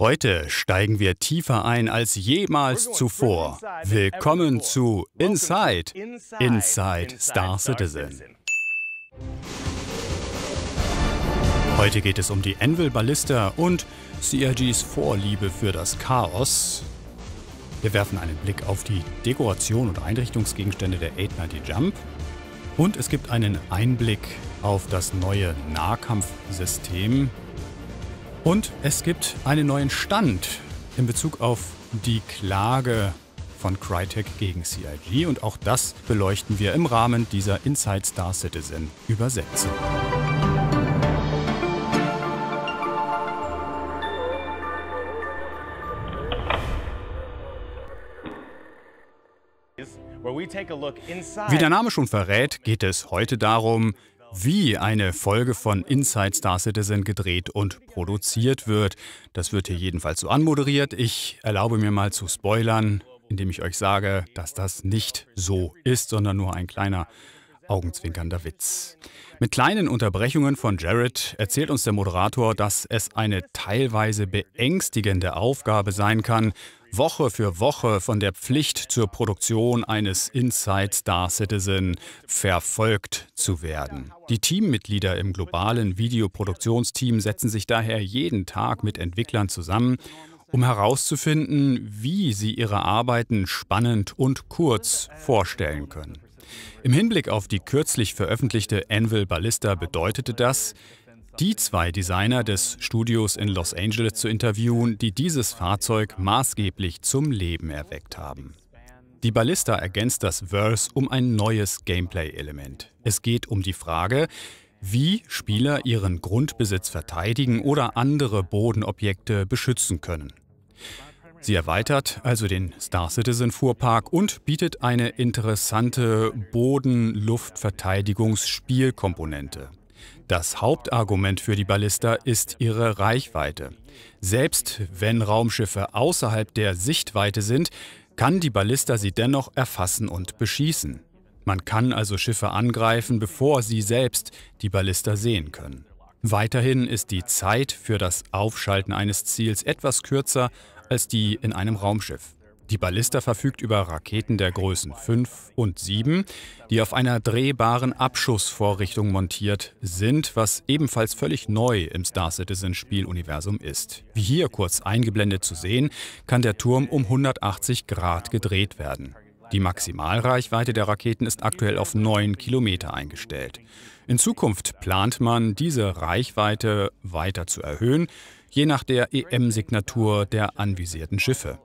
Heute steigen wir tiefer ein als jemals zuvor. Willkommen zu Inside, Inside Star Citizen. Heute geht es um die Anvil Ballista und CRGs Vorliebe für das Chaos. Wir werfen einen Blick auf die Dekoration und Einrichtungsgegenstände der 890 Jump. Und es gibt einen Einblick auf das neue Nahkampfsystem und es gibt einen neuen Stand in Bezug auf die Klage von Crytek gegen CIG und auch das beleuchten wir im Rahmen dieser Inside Star Citizen Übersetzung. Wie der Name schon verrät, geht es heute darum, wie eine Folge von Inside Star Citizen gedreht und produziert wird. Das wird hier jedenfalls so anmoderiert. Ich erlaube mir mal zu spoilern, indem ich euch sage, dass das nicht so ist, sondern nur ein kleiner augenzwinkernder Witz. Mit kleinen Unterbrechungen von Jared erzählt uns der Moderator, dass es eine teilweise beängstigende Aufgabe sein kann, Woche für Woche von der Pflicht zur Produktion eines Inside Star Citizen verfolgt zu werden. Die Teammitglieder im globalen Videoproduktionsteam setzen sich daher jeden Tag mit Entwicklern zusammen, um herauszufinden, wie sie ihre Arbeiten spannend und kurz vorstellen können. Im Hinblick auf die kürzlich veröffentlichte Anvil Ballista bedeutete das, die zwei Designer des Studios in Los Angeles zu interviewen, die dieses Fahrzeug maßgeblich zum Leben erweckt haben. Die Ballista ergänzt das Verse um ein neues Gameplay-Element. Es geht um die Frage, wie Spieler ihren Grundbesitz verteidigen oder andere Bodenobjekte beschützen können. Sie erweitert also den Star Citizen Fuhrpark und bietet eine interessante boden luft verteidigungsspielkomponente das Hauptargument für die Ballista ist ihre Reichweite. Selbst wenn Raumschiffe außerhalb der Sichtweite sind, kann die Ballista sie dennoch erfassen und beschießen. Man kann also Schiffe angreifen, bevor sie selbst die Ballista sehen können. Weiterhin ist die Zeit für das Aufschalten eines Ziels etwas kürzer als die in einem Raumschiff. Die Ballista verfügt über Raketen der Größen 5 und 7, die auf einer drehbaren Abschussvorrichtung montiert sind, was ebenfalls völlig neu im Star Citizen Spieluniversum ist. Wie hier kurz eingeblendet zu sehen, kann der Turm um 180 Grad gedreht werden. Die Maximalreichweite der Raketen ist aktuell auf 9 Kilometer eingestellt. In Zukunft plant man, diese Reichweite weiter zu erhöhen, je nach der EM-Signatur der anvisierten Schiffe.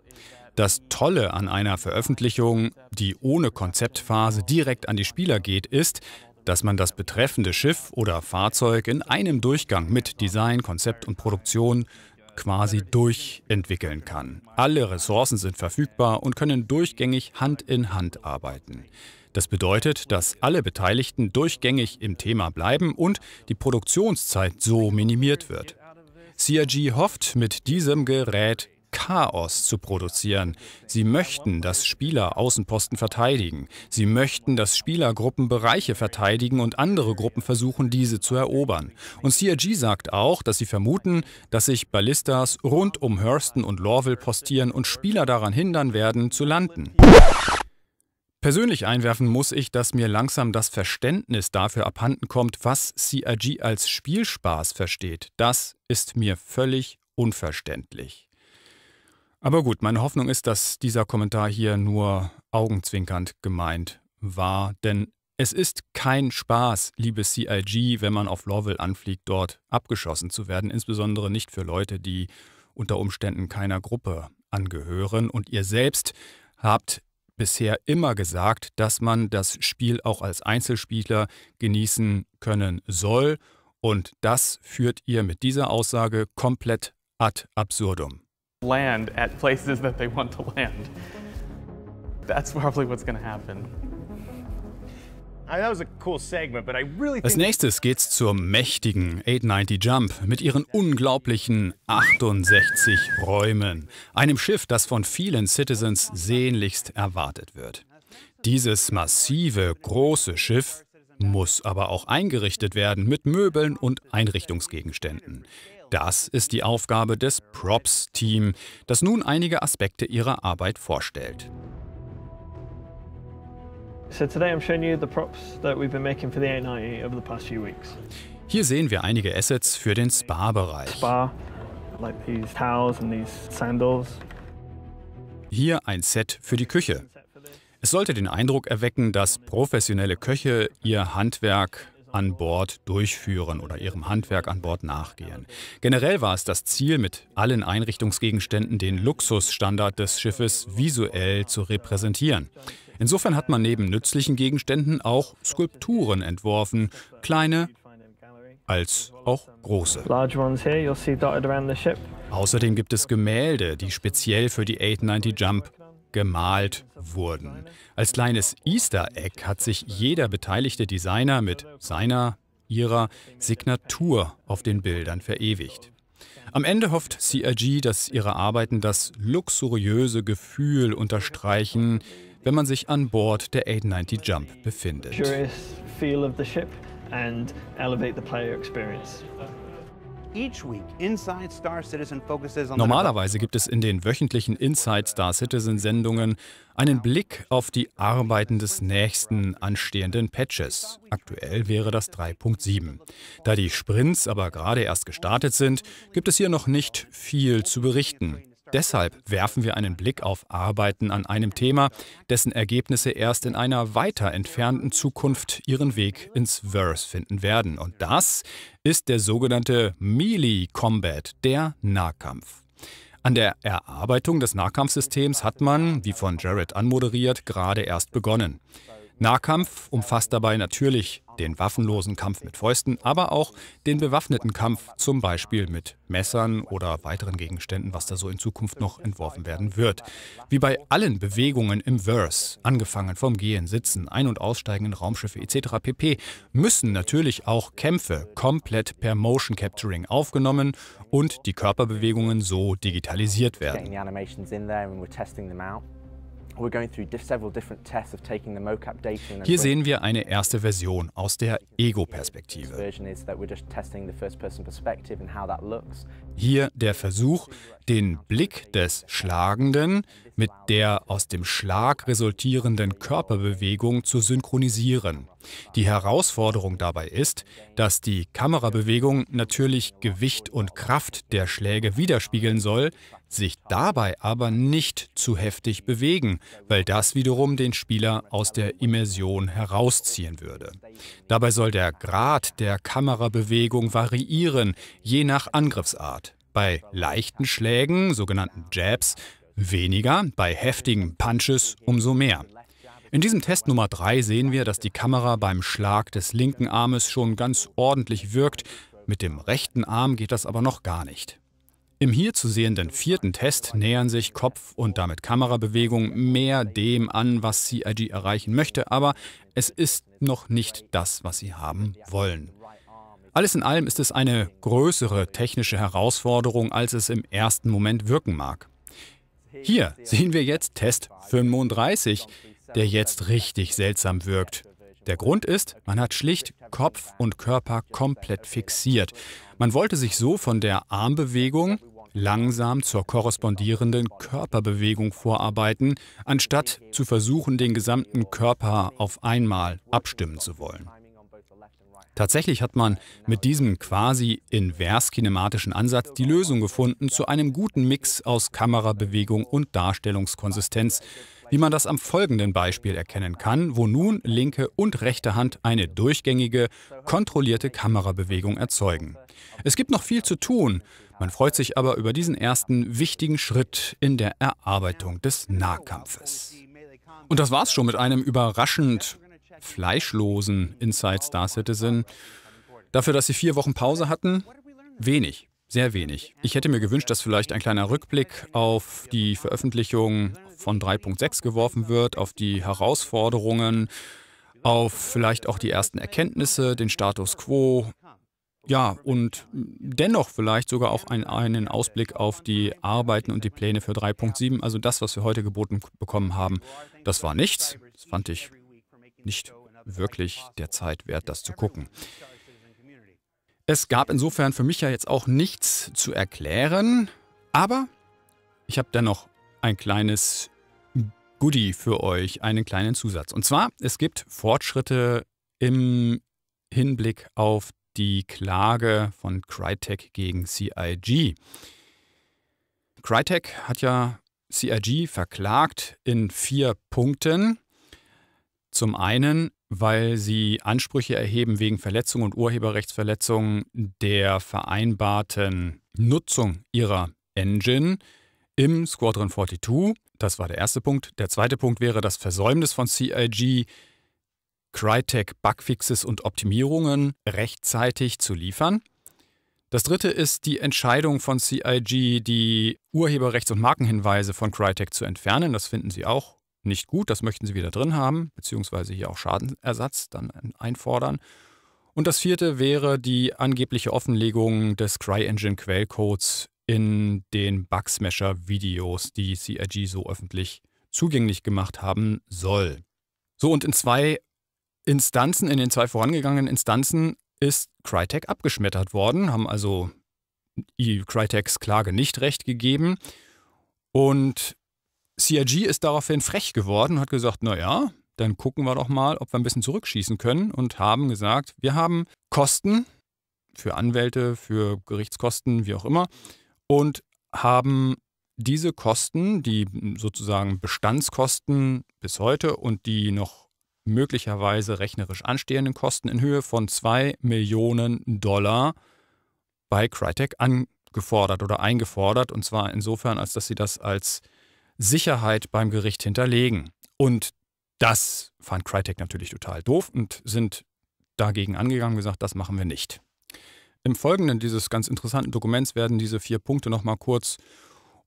Das Tolle an einer Veröffentlichung, die ohne Konzeptphase direkt an die Spieler geht, ist, dass man das betreffende Schiff oder Fahrzeug in einem Durchgang mit Design, Konzept und Produktion quasi durchentwickeln kann. Alle Ressourcen sind verfügbar und können durchgängig Hand in Hand arbeiten. Das bedeutet, dass alle Beteiligten durchgängig im Thema bleiben und die Produktionszeit so minimiert wird. CRG hofft mit diesem Gerät Chaos zu produzieren. Sie möchten, dass Spieler Außenposten verteidigen. Sie möchten, dass Spielergruppen Bereiche verteidigen und andere Gruppen versuchen, diese zu erobern. Und CRG sagt auch, dass sie vermuten, dass sich Ballistas rund um Hurston und Lorville postieren und Spieler daran hindern werden, zu landen. Persönlich einwerfen muss ich, dass mir langsam das Verständnis dafür abhanden kommt, was CRG als Spielspaß versteht. Das ist mir völlig unverständlich. Aber gut, meine Hoffnung ist, dass dieser Kommentar hier nur augenzwinkernd gemeint war, denn es ist kein Spaß, liebe CIG, wenn man auf Lorville anfliegt, dort abgeschossen zu werden, insbesondere nicht für Leute, die unter Umständen keiner Gruppe angehören. Und ihr selbst habt bisher immer gesagt, dass man das Spiel auch als Einzelspieler genießen können soll. Und das führt ihr mit dieser Aussage komplett ad absurdum land at places that they want to land. That's probably what's going to happen. Ah, Als nächstes geht's zur mächtigen 890 Jump mit ihren unglaublichen 68 Räumen, einem Schiff, das von vielen Citizens sehnlichst erwartet wird. Dieses massive, große Schiff muss aber auch eingerichtet werden mit Möbeln und Einrichtungsgegenständen. Das ist die Aufgabe des Props-Team, das nun einige Aspekte ihrer Arbeit vorstellt. Hier sehen wir einige Assets für den Spa-Bereich. Spa, like these towels and these sandals. Hier ein Set für die Küche. Es sollte den Eindruck erwecken, dass professionelle Köche ihr Handwerk an Bord durchführen oder ihrem Handwerk an Bord nachgehen. Generell war es das Ziel, mit allen Einrichtungsgegenständen den Luxusstandard des Schiffes visuell zu repräsentieren. Insofern hat man neben nützlichen Gegenständen auch Skulpturen entworfen, kleine als auch große. Außerdem gibt es Gemälde, die speziell für die 890 Jump gemalt wurden. Als kleines Easter Egg hat sich jeder beteiligte Designer mit seiner, ihrer Signatur auf den Bildern verewigt. Am Ende hofft CRG, dass ihre Arbeiten das luxuriöse Gefühl unterstreichen, wenn man sich an Bord der 890 Jump befindet. experience. Normalerweise gibt es in den wöchentlichen Inside Star Citizen Sendungen einen Blick auf die Arbeiten des nächsten anstehenden Patches. Aktuell wäre das 3.7. Da die Sprints aber gerade erst gestartet sind, gibt es hier noch nicht viel zu berichten. Deshalb werfen wir einen Blick auf Arbeiten an einem Thema, dessen Ergebnisse erst in einer weiter entfernten Zukunft ihren Weg ins Verse finden werden. Und das ist der sogenannte Melee Combat, der Nahkampf. An der Erarbeitung des Nahkampfsystems hat man, wie von Jared anmoderiert, gerade erst begonnen. Nahkampf umfasst dabei natürlich den waffenlosen Kampf mit Fäusten, aber auch den bewaffneten Kampf, zum Beispiel mit Messern oder weiteren Gegenständen, was da so in Zukunft noch entworfen werden wird. Wie bei allen Bewegungen im Verse, angefangen vom Gehen, Sitzen, Ein- und Aussteigen in Raumschiffe etc. pp., müssen natürlich auch Kämpfe komplett per Motion Capturing aufgenommen und die Körperbewegungen so digitalisiert werden. Hier sehen wir eine erste Version aus der Ego-Perspektive. Hier der Versuch, den Blick des Schlagenden mit der aus dem Schlag resultierenden Körperbewegung zu synchronisieren. Die Herausforderung dabei ist, dass die Kamerabewegung natürlich Gewicht und Kraft der Schläge widerspiegeln soll, sich dabei aber nicht zu heftig bewegen, weil das wiederum den Spieler aus der Immersion herausziehen würde. Dabei soll der Grad der Kamerabewegung variieren, je nach Angriffsart. Bei leichten Schlägen, sogenannten Jabs, weniger, bei heftigen Punches umso mehr. In diesem Test Nummer 3 sehen wir, dass die Kamera beim Schlag des linken Armes schon ganz ordentlich wirkt, mit dem rechten Arm geht das aber noch gar nicht. Im hier zu sehenden vierten Test nähern sich Kopf- und damit Kamerabewegung mehr dem an, was CIG erreichen möchte, aber es ist noch nicht das, was sie haben wollen. Alles in allem ist es eine größere technische Herausforderung, als es im ersten Moment wirken mag. Hier sehen wir jetzt Test 35, der jetzt richtig seltsam wirkt. Der Grund ist, man hat schlicht Kopf und Körper komplett fixiert. Man wollte sich so von der Armbewegung langsam zur korrespondierenden Körperbewegung vorarbeiten, anstatt zu versuchen, den gesamten Körper auf einmal abstimmen zu wollen. Tatsächlich hat man mit diesem quasi invers-kinematischen Ansatz die Lösung gefunden zu einem guten Mix aus Kamerabewegung und Darstellungskonsistenz, wie man das am folgenden Beispiel erkennen kann, wo nun linke und rechte Hand eine durchgängige, kontrollierte Kamerabewegung erzeugen. Es gibt noch viel zu tun, man freut sich aber über diesen ersten wichtigen Schritt in der Erarbeitung des Nahkampfes. Und das war's schon mit einem überraschend fleischlosen Inside Star Citizen. Dafür, dass sie vier Wochen Pause hatten, wenig. Sehr wenig. Ich hätte mir gewünscht, dass vielleicht ein kleiner Rückblick auf die Veröffentlichung von 3.6 geworfen wird, auf die Herausforderungen, auf vielleicht auch die ersten Erkenntnisse, den Status quo. Ja, und dennoch vielleicht sogar auch ein, einen Ausblick auf die Arbeiten und die Pläne für 3.7, also das, was wir heute geboten bekommen haben. Das war nichts. Das fand ich nicht wirklich der Zeit wert, das zu gucken. Es gab insofern für mich ja jetzt auch nichts zu erklären, aber ich habe dennoch ein kleines Goodie für euch, einen kleinen Zusatz. Und zwar, es gibt Fortschritte im Hinblick auf die Klage von Crytek gegen CIG. Crytek hat ja CIG verklagt in vier Punkten. Zum einen weil sie Ansprüche erheben wegen Verletzung und Urheberrechtsverletzung der vereinbarten Nutzung ihrer Engine im Squadron 42. Das war der erste Punkt. Der zweite Punkt wäre das Versäumnis von CIG, Crytek Bugfixes und Optimierungen rechtzeitig zu liefern. Das dritte ist die Entscheidung von CIG, die Urheberrechts- und Markenhinweise von Crytek zu entfernen. Das finden Sie auch nicht gut, das möchten sie wieder drin haben, beziehungsweise hier auch Schadenersatz dann einfordern. Und das vierte wäre die angebliche Offenlegung des CryEngine-Quellcodes in den Bugsmasher-Videos, die CRG so öffentlich zugänglich gemacht haben soll. So, und in zwei Instanzen, in den zwei vorangegangenen Instanzen ist Crytek abgeschmettert worden, haben also Crytek's Klage nicht recht gegeben. Und CIG ist daraufhin frech geworden und hat gesagt, naja, dann gucken wir doch mal, ob wir ein bisschen zurückschießen können und haben gesagt, wir haben Kosten für Anwälte, für Gerichtskosten, wie auch immer, und haben diese Kosten, die sozusagen Bestandskosten bis heute und die noch möglicherweise rechnerisch anstehenden Kosten in Höhe von 2 Millionen Dollar bei Crytek angefordert oder eingefordert. Und zwar insofern, als dass sie das als Sicherheit beim Gericht hinterlegen. Und das fand Crytek natürlich total doof und sind dagegen angegangen und gesagt, das machen wir nicht. Im Folgenden dieses ganz interessanten Dokuments werden diese vier Punkte nochmal kurz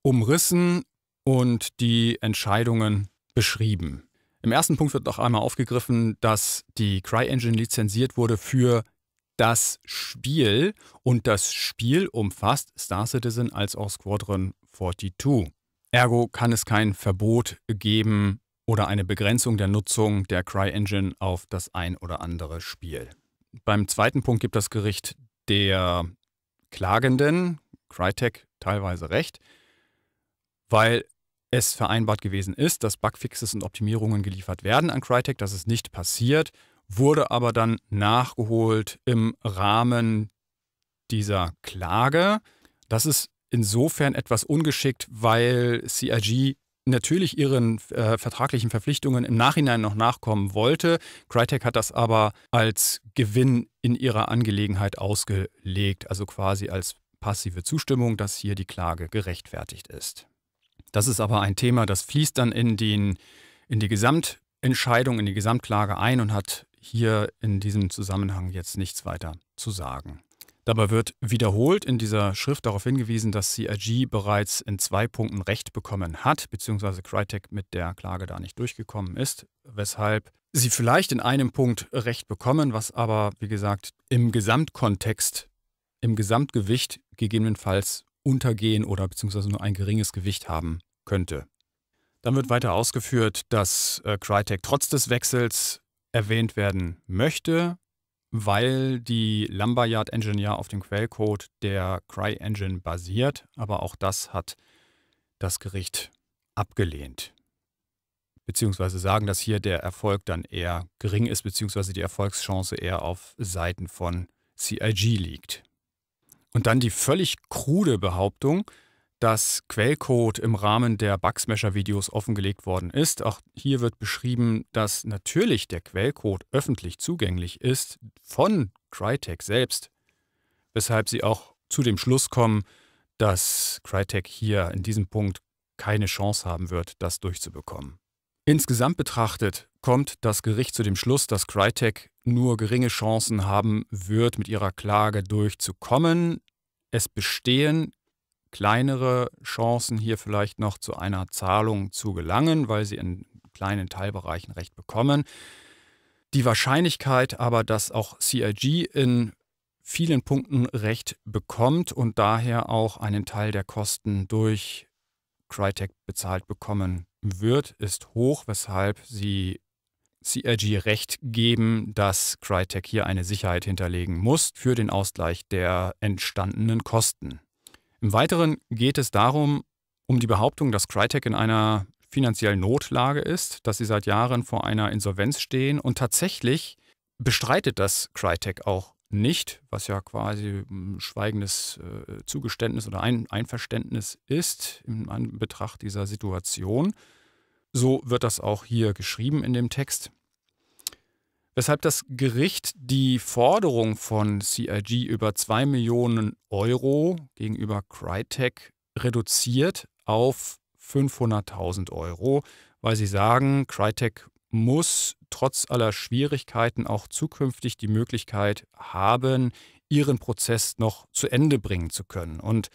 umrissen und die Entscheidungen beschrieben. Im ersten Punkt wird noch einmal aufgegriffen, dass die CryEngine lizenziert wurde für das Spiel und das Spiel umfasst Star Citizen als auch Squadron 42. Ergo kann es kein Verbot geben oder eine Begrenzung der Nutzung der CryEngine auf das ein oder andere Spiel. Beim zweiten Punkt gibt das Gericht der Klagenden, Crytek, teilweise recht, weil es vereinbart gewesen ist, dass Bugfixes und Optimierungen geliefert werden an Crytek, dass es nicht passiert, wurde aber dann nachgeholt im Rahmen dieser Klage. Das ist insofern etwas ungeschickt, weil CIG natürlich ihren äh, vertraglichen Verpflichtungen im Nachhinein noch nachkommen wollte. Crytek hat das aber als Gewinn in ihrer Angelegenheit ausgelegt, also quasi als passive Zustimmung, dass hier die Klage gerechtfertigt ist. Das ist aber ein Thema, das fließt dann in, den, in die Gesamtentscheidung, in die Gesamtklage ein und hat hier in diesem Zusammenhang jetzt nichts weiter zu sagen. Dabei wird wiederholt in dieser Schrift darauf hingewiesen, dass CRG bereits in zwei Punkten Recht bekommen hat, beziehungsweise Crytek mit der Klage da nicht durchgekommen ist, weshalb sie vielleicht in einem Punkt Recht bekommen, was aber, wie gesagt, im Gesamtkontext, im Gesamtgewicht gegebenenfalls untergehen oder beziehungsweise nur ein geringes Gewicht haben könnte. Dann wird weiter ausgeführt, dass äh, Crytek trotz des Wechsels erwähnt werden möchte, weil die Lumberyard Engineer auf dem Quellcode der CryEngine basiert, aber auch das hat das Gericht abgelehnt. Beziehungsweise sagen, dass hier der Erfolg dann eher gering ist, beziehungsweise die Erfolgschance eher auf Seiten von CIG liegt. Und dann die völlig krude Behauptung, dass Quellcode im Rahmen der Bugsmasher-Videos offengelegt worden ist. Auch hier wird beschrieben, dass natürlich der Quellcode öffentlich zugänglich ist von Crytek selbst, weshalb sie auch zu dem Schluss kommen, dass Crytek hier in diesem Punkt keine Chance haben wird, das durchzubekommen. Insgesamt betrachtet kommt das Gericht zu dem Schluss, dass Crytek nur geringe Chancen haben wird, mit ihrer Klage durchzukommen. Es bestehen kleinere Chancen, hier vielleicht noch zu einer Zahlung zu gelangen, weil sie in kleinen Teilbereichen Recht bekommen. Die Wahrscheinlichkeit aber, dass auch CIG in vielen Punkten Recht bekommt und daher auch einen Teil der Kosten durch Crytek bezahlt bekommen wird, ist hoch, weshalb sie CRG recht geben, dass Crytek hier eine Sicherheit hinterlegen muss für den Ausgleich der entstandenen Kosten. Im Weiteren geht es darum, um die Behauptung, dass Crytek in einer finanziellen Notlage ist, dass sie seit Jahren vor einer Insolvenz stehen und tatsächlich bestreitet das Crytek auch nicht, was ja quasi ein hm, schweigendes äh, Zugeständnis oder ein Einverständnis ist in Anbetracht dieser Situation. So wird das auch hier geschrieben in dem Text weshalb das Gericht die Forderung von CIG über 2 Millionen Euro gegenüber Crytek reduziert auf 500.000 Euro, weil sie sagen, Crytek muss trotz aller Schwierigkeiten auch zukünftig die Möglichkeit haben, ihren Prozess noch zu Ende bringen zu können. Und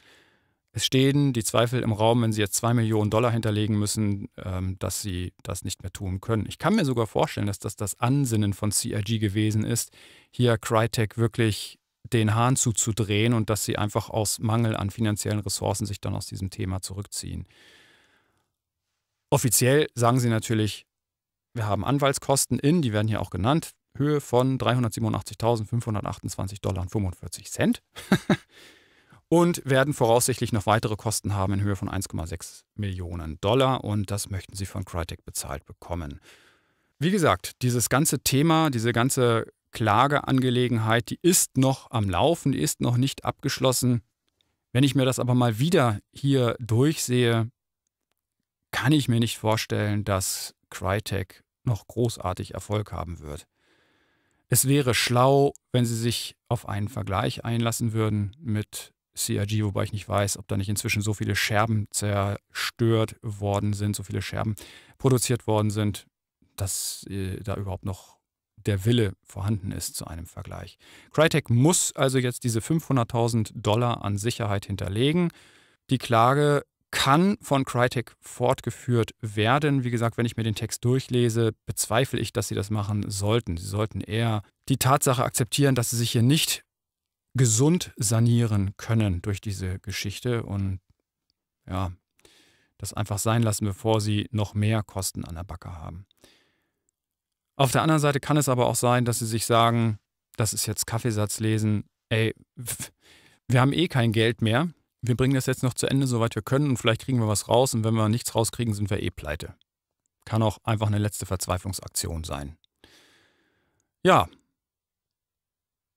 es stehen die Zweifel im Raum, wenn sie jetzt zwei Millionen Dollar hinterlegen müssen, ähm, dass sie das nicht mehr tun können. Ich kann mir sogar vorstellen, dass das das Ansinnen von CRG gewesen ist, hier Crytek wirklich den Hahn zuzudrehen und dass sie einfach aus Mangel an finanziellen Ressourcen sich dann aus diesem Thema zurückziehen. Offiziell sagen sie natürlich, wir haben Anwaltskosten in, die werden hier auch genannt, Höhe von 387.528 Dollar. und 45 Cent. und werden voraussichtlich noch weitere Kosten haben in Höhe von 1,6 Millionen Dollar und das möchten sie von Crytek bezahlt bekommen. Wie gesagt, dieses ganze Thema, diese ganze Klageangelegenheit, die ist noch am Laufen, die ist noch nicht abgeschlossen. Wenn ich mir das aber mal wieder hier durchsehe, kann ich mir nicht vorstellen, dass Crytek noch großartig Erfolg haben wird. Es wäre schlau, wenn sie sich auf einen Vergleich einlassen würden mit CRG, wobei ich nicht weiß, ob da nicht inzwischen so viele Scherben zerstört worden sind, so viele Scherben produziert worden sind, dass äh, da überhaupt noch der Wille vorhanden ist zu einem Vergleich. Crytek muss also jetzt diese 500.000 Dollar an Sicherheit hinterlegen. Die Klage kann von Crytek fortgeführt werden. Wie gesagt, wenn ich mir den Text durchlese, bezweifle ich, dass sie das machen sollten. Sie sollten eher die Tatsache akzeptieren, dass sie sich hier nicht gesund sanieren können durch diese Geschichte und ja, das einfach sein lassen, bevor sie noch mehr Kosten an der Backe haben. Auf der anderen Seite kann es aber auch sein, dass sie sich sagen, das ist jetzt Kaffeesatz lesen, ey, wir haben eh kein Geld mehr, wir bringen das jetzt noch zu Ende, soweit wir können und vielleicht kriegen wir was raus und wenn wir nichts rauskriegen, sind wir eh pleite. Kann auch einfach eine letzte Verzweiflungsaktion sein. Ja,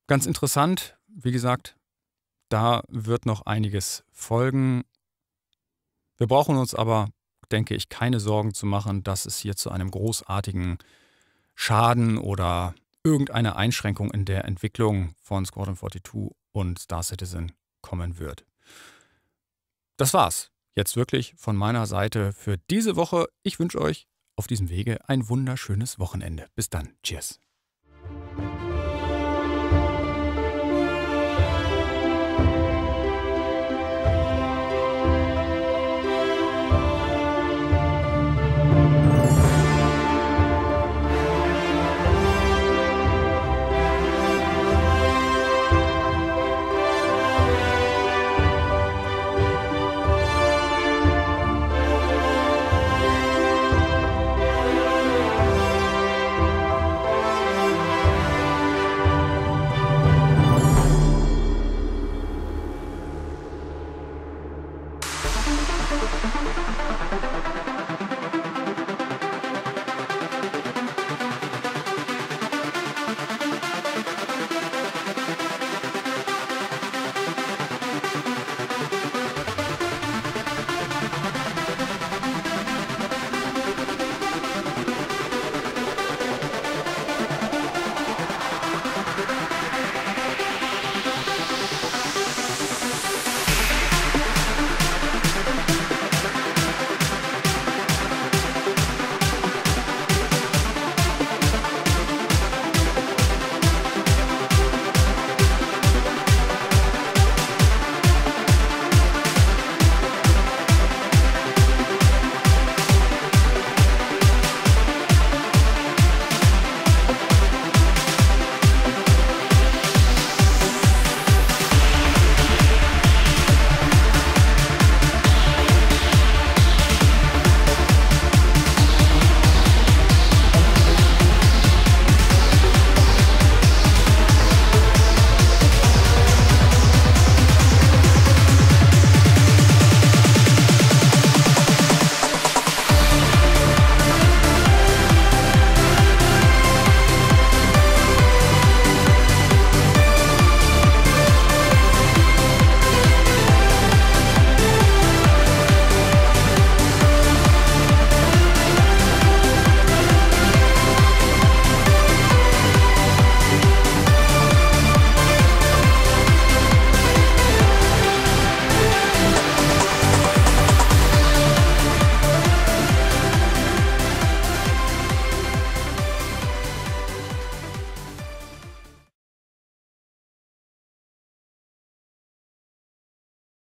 ganz interessant, wie gesagt, da wird noch einiges folgen. Wir brauchen uns aber, denke ich, keine Sorgen zu machen, dass es hier zu einem großartigen Schaden oder irgendeiner Einschränkung in der Entwicklung von Squadron 42 und Star Citizen kommen wird. Das war's jetzt wirklich von meiner Seite für diese Woche. Ich wünsche euch auf diesem Wege ein wunderschönes Wochenende. Bis dann. Cheers.